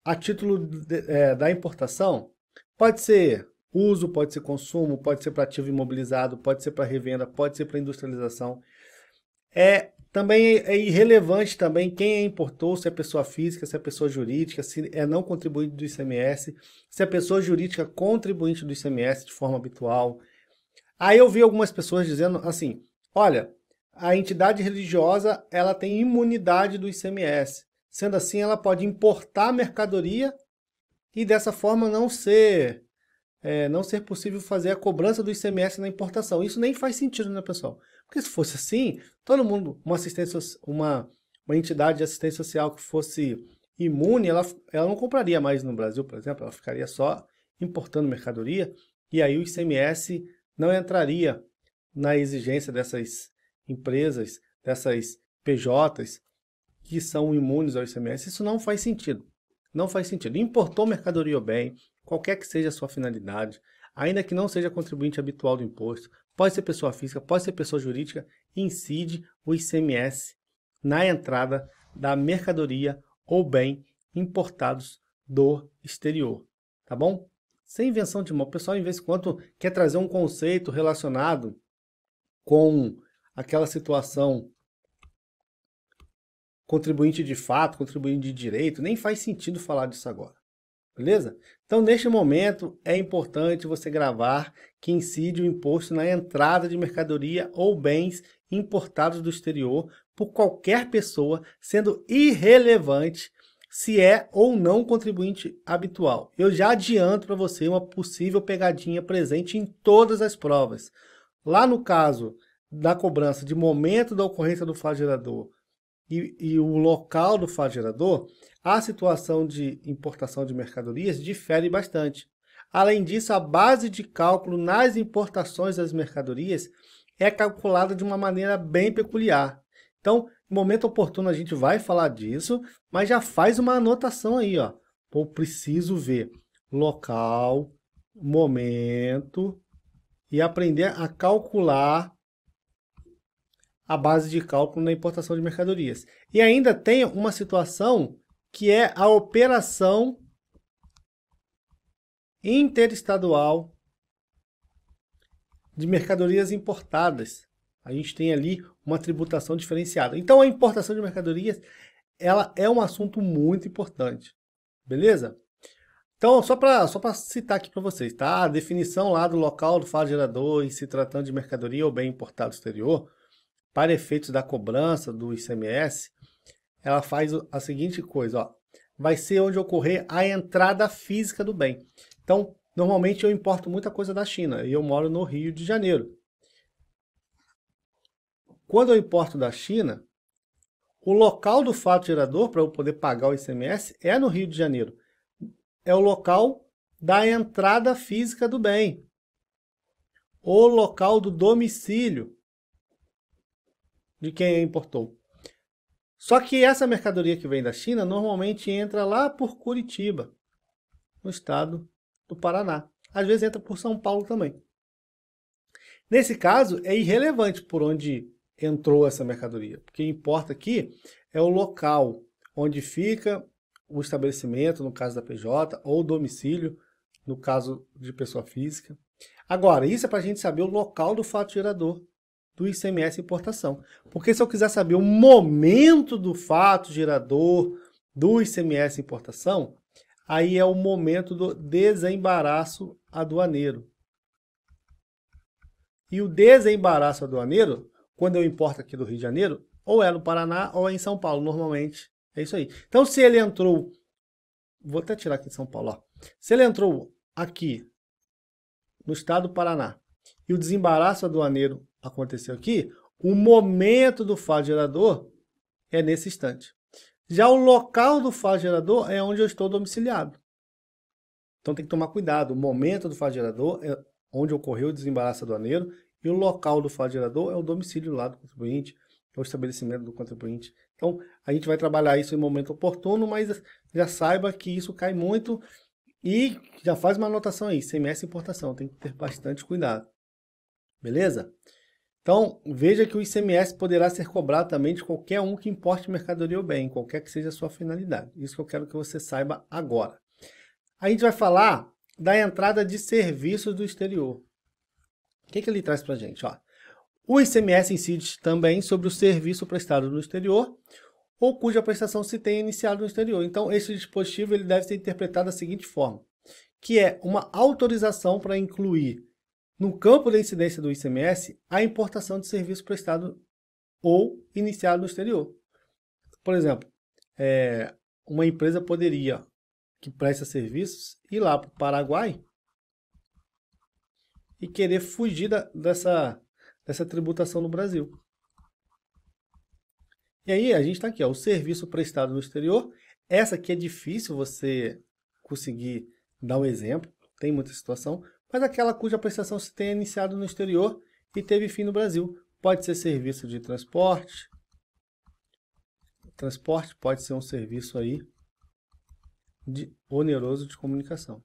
a título de, é, da importação, pode ser uso, pode ser consumo, pode ser para ativo imobilizado, pode ser para revenda, pode ser para industrialização. É também é, é irrelevante também quem é importou, se é pessoa física, se é pessoa jurídica, se é não contribuinte do ICMS, se é pessoa jurídica contribuinte do ICMS de forma habitual. Aí eu vi algumas pessoas dizendo assim, olha, a entidade religiosa ela tem imunidade do ICMS. Sendo assim, ela pode importar mercadoria e dessa forma não ser, é, não ser possível fazer a cobrança do ICMS na importação. Isso nem faz sentido, né, pessoal? Porque se fosse assim, todo mundo, uma assistência, uma, uma entidade de assistência social que fosse imune, ela, ela não compraria mais no Brasil, por exemplo, ela ficaria só importando mercadoria, e aí o ICMS não entraria na exigência dessas empresas, dessas PJs, que são imunes ao ICMS. Isso não faz sentido. Não faz sentido. Importou mercadoria ou bem, qualquer que seja a sua finalidade, ainda que não seja contribuinte habitual do imposto, pode ser pessoa física, pode ser pessoa jurídica, incide o ICMS na entrada da mercadoria ou bem importados do exterior, tá bom? Sem invenção de mão, o pessoal em vez em quando quer trazer um conceito relacionado com aquela situação contribuinte de fato, contribuinte de direito, nem faz sentido falar disso agora. Beleza? Então, neste momento, é importante você gravar que incide o imposto na entrada de mercadoria ou bens importados do exterior por qualquer pessoa, sendo irrelevante se é ou não contribuinte habitual. Eu já adianto para você uma possível pegadinha presente em todas as provas. Lá no caso da cobrança de momento da ocorrência do flagelador gerador e, e o local do flagelador, gerador, a situação de importação de mercadorias difere bastante. Além disso, a base de cálculo nas importações das mercadorias é calculada de uma maneira bem peculiar. Então, momento oportuno a gente vai falar disso, mas já faz uma anotação aí, ó. Pô, preciso ver local, momento e aprender a calcular a base de cálculo na importação de mercadorias. E ainda tem uma situação que é a operação interestadual de mercadorias importadas. A gente tem ali uma tributação diferenciada. Então a importação de mercadorias, ela é um assunto muito importante. Beleza? Então, só para só citar aqui para vocês, tá? A definição lá do local do fato gerador e se tratando de mercadoria ou bem importado exterior, para efeitos da cobrança do ICMS, ela faz a seguinte coisa, ó. Vai ser onde ocorrer a entrada física do bem. Então, normalmente eu importo muita coisa da China e eu moro no Rio de Janeiro. Quando eu importo da China, o local do fato gerador para eu poder pagar o ICMS é no Rio de Janeiro. É o local da entrada física do bem. O local do domicílio de quem importou. Só que essa mercadoria que vem da China normalmente entra lá por Curitiba, no estado do Paraná. Às vezes entra por São Paulo também. Nesse caso, é irrelevante por onde entrou essa mercadoria. O que importa aqui é o local onde fica o estabelecimento, no caso da PJ, ou o domicílio, no caso de pessoa física. Agora, isso é para a gente saber o local do fato gerador do ICMS importação. Porque se eu quiser saber o momento do fato gerador do ICMS importação, aí é o momento do desembaraço aduaneiro. E o desembaraço aduaneiro, quando eu importo aqui do Rio de Janeiro, ou é no Paraná ou é em São Paulo, normalmente. É isso aí. Então, se ele entrou. Vou até tirar aqui de São Paulo. Ó. Se ele entrou aqui no estado do Paraná e o desembaraço aduaneiro aconteceu aqui, o momento do fato gerador é nesse instante. Já o local do fato gerador é onde eu estou domiciliado. Então tem que tomar cuidado. O momento do fato gerador é onde ocorreu o desembaraço aduaneiro e o local do fato gerador é o domicílio lá do contribuinte, é o estabelecimento do contribuinte. Então a gente vai trabalhar isso em momento oportuno, mas já saiba que isso cai muito e já faz uma anotação aí, CMS importação, tem que ter bastante cuidado. Beleza? Então, veja que o ICMS poderá ser cobrado também de qualquer um que importe mercadoria ou bem, qualquer que seja a sua finalidade. Isso que eu quero que você saiba agora. A gente vai falar da entrada de serviços do exterior. O que, que ele traz para a gente? Ó, o ICMS incide também sobre o serviço prestado no exterior ou cuja prestação se tenha iniciado no exterior. Então, esse dispositivo ele deve ser interpretado da seguinte forma, que é uma autorização para incluir no campo da incidência do ICMS, a importação de serviço prestado ou iniciado no exterior. Por exemplo, é, uma empresa poderia, que presta serviços, ir lá para o Paraguai e querer fugir da, dessa, dessa tributação no Brasil. E aí a gente está aqui, ó, o serviço prestado no exterior. Essa aqui é difícil você conseguir dar um exemplo, tem muita situação, mas aquela cuja prestação se tenha iniciado no exterior e teve fim no Brasil. Pode ser serviço de transporte. Transporte pode ser um serviço aí de oneroso de comunicação.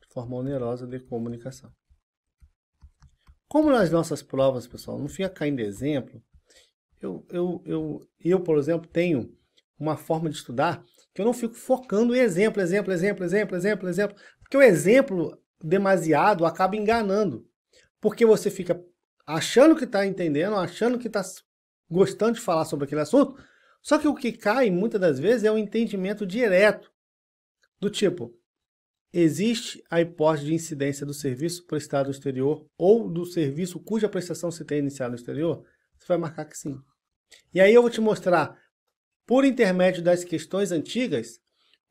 De forma onerosa de comunicação. Como nas nossas provas, pessoal, não fica caindo exemplo, eu, eu, eu, eu, por exemplo, tenho uma forma de estudar que eu não fico focando em exemplo, exemplo, exemplo, exemplo, exemplo, exemplo. Porque o exemplo demasiado acaba enganando. Porque você fica achando que está entendendo, achando que está gostando de falar sobre aquele assunto, só que o que cai muitas das vezes é o um entendimento direto. Do tipo, existe a hipótese de incidência do serviço prestado no exterior ou do serviço cuja prestação se tem iniciado no exterior? Você vai marcar que sim. E aí eu vou te mostrar, por intermédio das questões antigas,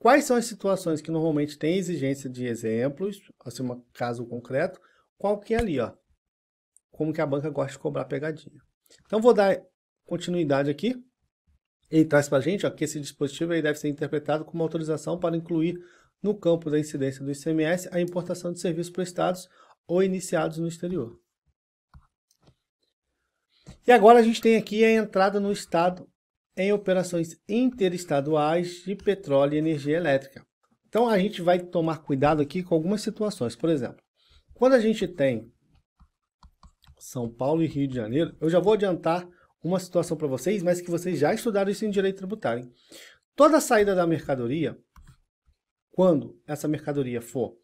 Quais são as situações que normalmente tem exigência de exemplos, assim, um caso concreto, qual que é ali, ó. Como que a banca gosta de cobrar pegadinha. Então, vou dar continuidade aqui. Ele traz para a gente ó, que esse dispositivo aí deve ser interpretado como autorização para incluir no campo da incidência do ICMS a importação de serviços prestados ou iniciados no exterior. E agora a gente tem aqui a entrada no estado em operações interestaduais de petróleo e energia elétrica. Então a gente vai tomar cuidado aqui com algumas situações. Por exemplo, quando a gente tem São Paulo e Rio de Janeiro, eu já vou adiantar uma situação para vocês, mas que vocês já estudaram isso em direito tributário. Toda saída da mercadoria, quando essa mercadoria for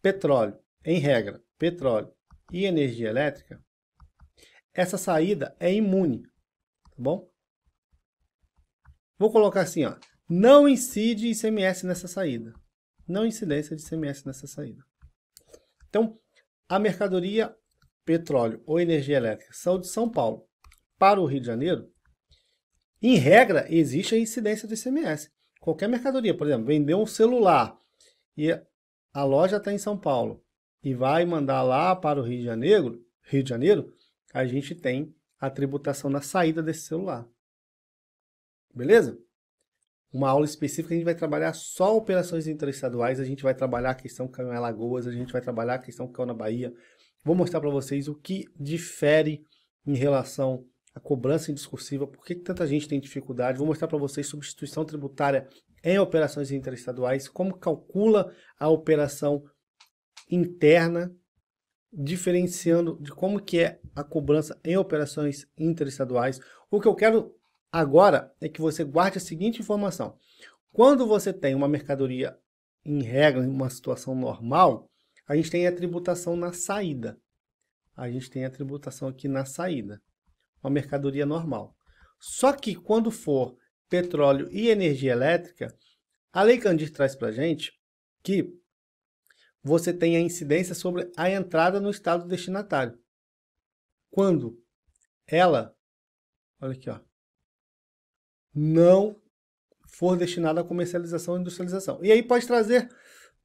petróleo, em regra, petróleo e energia elétrica, essa saída é imune, tá bom? Vou colocar assim, ó. Não incide ICMS nessa saída. Não incidência de ICMS nessa saída. Então, a mercadoria petróleo ou energia elétrica saiu de São Paulo para o Rio de Janeiro. Em regra, existe a incidência do ICMS. Qualquer mercadoria, por exemplo, vender um celular e a loja está em São Paulo e vai mandar lá para o Rio de Janeiro, Rio de Janeiro, a gente tem a tributação na saída desse celular. Beleza? Uma aula específica a gente vai trabalhar só operações interestaduais, a gente vai trabalhar a questão Canhão Alagoas, a gente vai trabalhar a questão Canhão na Bahia. Vou mostrar para vocês o que difere em relação à cobrança indiscursiva, por que tanta gente tem dificuldade. Vou mostrar para vocês substituição tributária em operações interestaduais, como calcula a operação interna, diferenciando de como que é a cobrança em operações interestaduais. O que eu quero Agora é que você guarde a seguinte informação. Quando você tem uma mercadoria em regra, em uma situação normal, a gente tem a tributação na saída. A gente tem a tributação aqui na saída. Uma mercadoria normal. Só que quando for petróleo e energia elétrica, a Lei Candir traz para a gente que você tem a incidência sobre a entrada no estado destinatário. Quando ela, olha aqui, ó, não for destinada à comercialização e industrialização. E aí pode trazer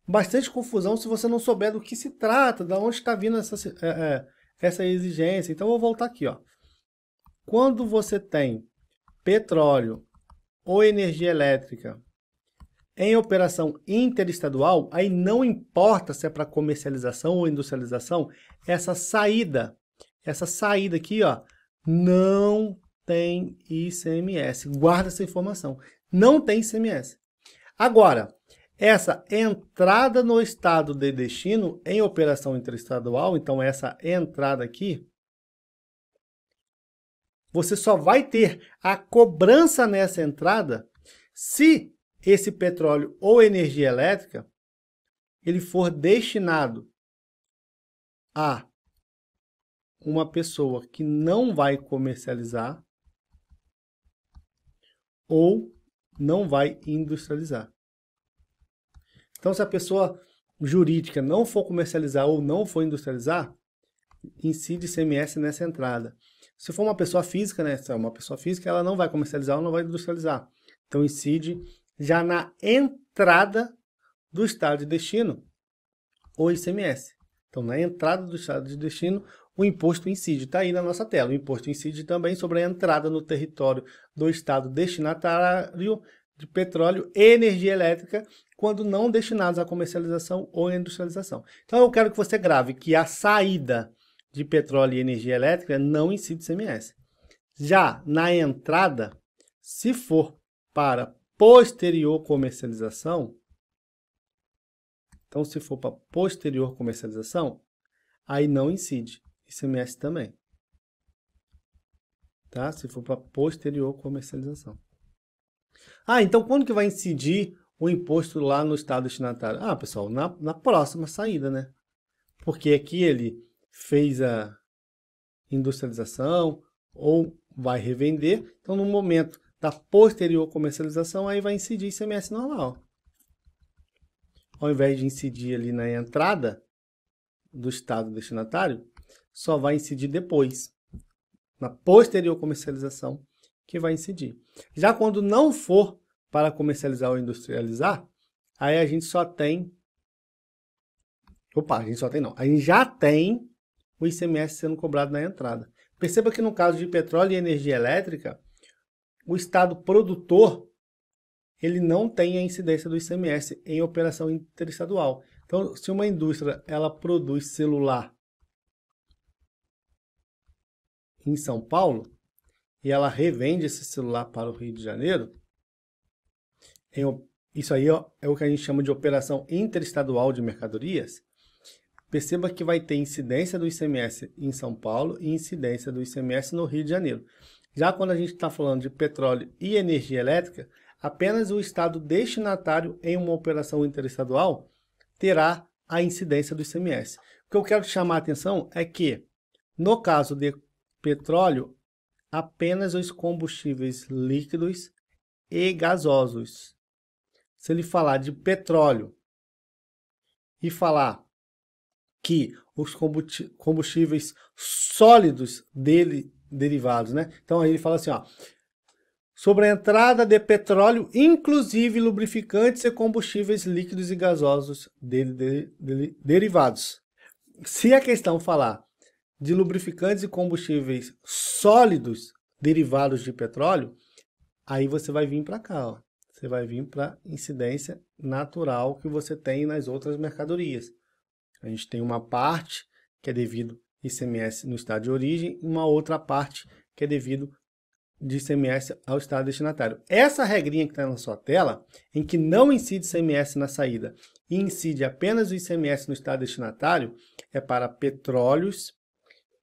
bastante confusão se você não souber do que se trata, de onde está vindo essa, é, é essa exigência. Então, vou voltar aqui. Ó. Quando você tem petróleo ou energia elétrica em operação interestadual, aí não importa se é para comercialização ou industrialização, essa saída, essa saída aqui, ó, não tem ICMS. Guarda essa informação. Não tem ICMS. Agora, essa entrada no estado de destino em operação interestadual, então essa entrada aqui, você só vai ter a cobrança nessa entrada se esse petróleo ou energia elétrica ele for destinado a uma pessoa que não vai comercializar ou não vai industrializar. Então, se a pessoa jurídica não for comercializar ou não for industrializar, incide ICMS nessa entrada. Se for uma pessoa física, né, é uma pessoa física, ela não vai comercializar ou não vai industrializar. Então, incide já na entrada do estado de destino o ICMS. Então, na entrada do estado de destino, o imposto incide. Está aí na nossa tela. O imposto incide também sobre a entrada no território do Estado destinatário de petróleo e energia elétrica quando não destinados à comercialização ou industrialização. Então eu quero que você grave que a saída de petróleo e energia elétrica não incide CMS. Já na entrada, se for para posterior comercialização, então se for para posterior comercialização, aí não incide. ICMS também. Tá? Se for para posterior comercialização. Ah, então quando que vai incidir o imposto lá no estado destinatário? Ah, pessoal, na, na próxima saída, né? Porque aqui ele fez a industrialização ou vai revender. Então, no momento da posterior comercialização, aí vai incidir ICMS normal. Ao invés de incidir ali na entrada do estado destinatário, só vai incidir depois, na posterior comercialização, que vai incidir. Já quando não for para comercializar ou industrializar, aí a gente só tem. Opa, a gente só tem não. A gente já tem o ICMS sendo cobrado na entrada. Perceba que no caso de petróleo e energia elétrica, o estado produtor ele não tem a incidência do ICMS em operação interestadual. Então, se uma indústria ela produz celular em São Paulo e ela revende esse celular para o Rio de Janeiro, isso aí é o que a gente chama de operação interestadual de mercadorias. Perceba que vai ter incidência do ICMS em São Paulo e incidência do ICMS no Rio de Janeiro. Já quando a gente está falando de petróleo e energia elétrica, apenas o estado destinatário em uma operação interestadual terá a incidência do ICMS. O que eu quero chamar a atenção é que, no caso de petróleo apenas os combustíveis líquidos e gasosos. Se ele falar de petróleo e falar que os combustíveis sólidos dele derivados, né? Então aí ele fala assim, ó, sobre a entrada de petróleo, inclusive lubrificantes e combustíveis líquidos e gasosos dele, dele, dele derivados. Se a questão falar de lubrificantes e combustíveis sólidos derivados de petróleo, aí você vai vir para cá, ó. Você vai vir para incidência natural que você tem nas outras mercadorias. A gente tem uma parte que é devido ICMS no estado de origem, uma outra parte que é devido de ICMS ao estado destinatário. Essa regrinha que está na sua tela, em que não incide ICMS na saída e incide apenas o ICMS no estado destinatário, é para petróleos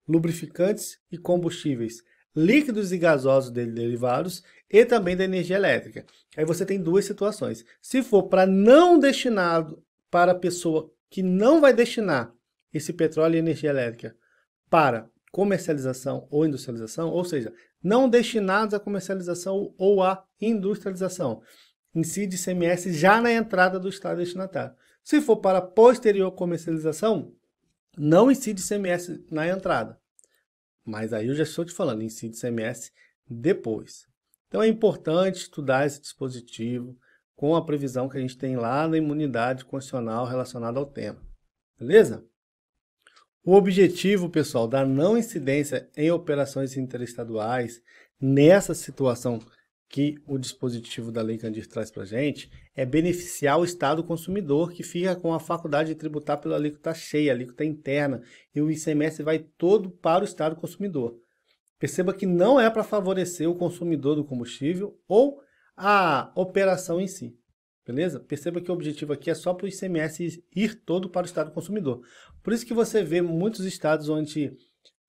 lubrificantes e combustíveis, líquidos e gasosos dele derivados e também da energia elétrica. Aí você tem duas situações. Se for para não destinado para a pessoa que não vai destinar esse petróleo e energia elétrica para comercialização ou industrialização, ou seja, não destinados à comercialização ou à industrialização. Incide ICMS já na entrada do Estado destinatário. Se for para posterior comercialização, não incide CMS na entrada. Mas aí eu já estou te falando, incide CMS depois. Então é importante estudar esse dispositivo com a previsão que a gente tem lá na imunidade constitucional relacionada ao tema. Beleza? O objetivo, pessoal, da não incidência em operações interestaduais nessa situação que o dispositivo da Lei Candir traz para a gente é beneficiar o Estado consumidor, que fica com a faculdade de tributar pela alíquota cheia, alíquota interna, e o ICMS vai todo para o Estado consumidor. Perceba que não é para favorecer o consumidor do combustível ou a operação em si. Beleza? Perceba que o objetivo aqui é só para o ICMS ir todo para o Estado consumidor. Por isso que você vê muitos estados onde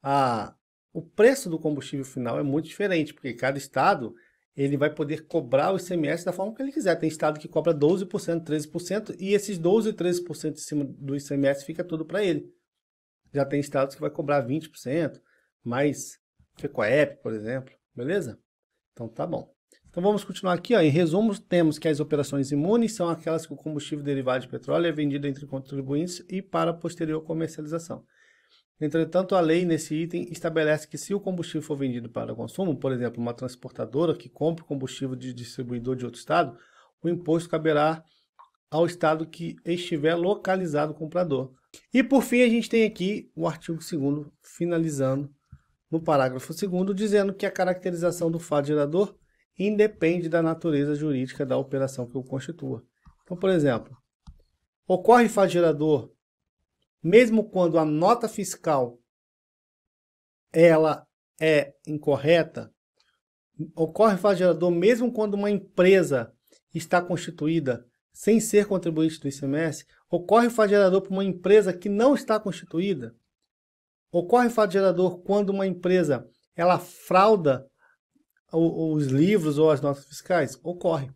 a, o preço do combustível final é muito diferente, porque cada estado ele vai poder cobrar o ICMS da forma que ele quiser. Tem estado que cobra 12%, 13%, e esses 12%, 13% em cima do ICMS fica tudo para ele. Já tem estados que vai cobrar 20%, mais FECOEP, por exemplo. Beleza? Então tá bom. Então vamos continuar aqui. Ó. Em resumo, temos que as operações imunes são aquelas que o combustível derivado de petróleo é vendido entre contribuintes e para posterior comercialização. Entretanto, a lei nesse item estabelece que se o combustível for vendido para consumo, por exemplo, uma transportadora que compra combustível de distribuidor de outro estado, o imposto caberá ao estado que estiver localizado o comprador. E por fim, a gente tem aqui o artigo 2 finalizando no parágrafo 2 dizendo que a caracterização do fato gerador independe da natureza jurídica da operação que o constitua. Então, por exemplo, ocorre fato gerador mesmo quando a nota fiscal ela é incorreta, ocorre gerador mesmo quando uma empresa está constituída sem ser contribuinte do ICMS, ocorre gerador para uma empresa que não está constituída, ocorre gerador quando uma empresa ela frauda os livros ou as notas fiscais? Ocorre.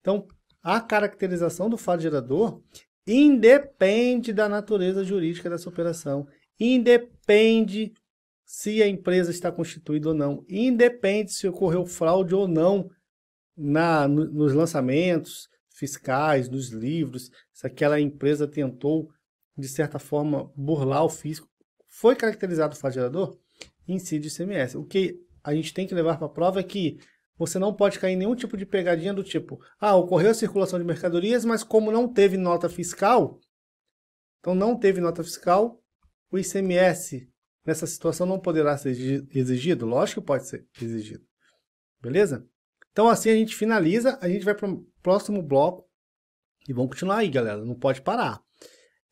Então, a caracterização do fato gerador Independe da natureza jurídica dessa operação, independe se a empresa está constituída ou não, independe se ocorreu fraude ou não na, no, nos lançamentos fiscais, nos livros, se aquela empresa tentou, de certa forma, burlar o fisco. Foi caracterizado o fato gerador? Incide o ICMS. O que a gente tem que levar para a prova é que você não pode cair em nenhum tipo de pegadinha do tipo, ah, ocorreu a circulação de mercadorias, mas como não teve nota fiscal, então não teve nota fiscal, o ICMS nessa situação não poderá ser exigido? Lógico que pode ser exigido. Beleza? Então assim a gente finaliza, a gente vai para o próximo bloco e vamos continuar aí, galera. Não pode parar.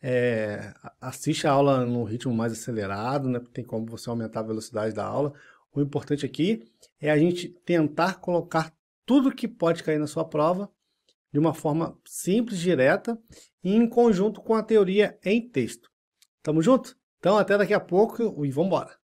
É, assiste a aula no ritmo mais acelerado, né? Tem como você aumentar a velocidade da aula. O importante aqui é a gente tentar colocar tudo que pode cair na sua prova de uma forma simples, direta e em conjunto com a teoria em texto. Tamo junto? Então até daqui a pouco e vamos embora.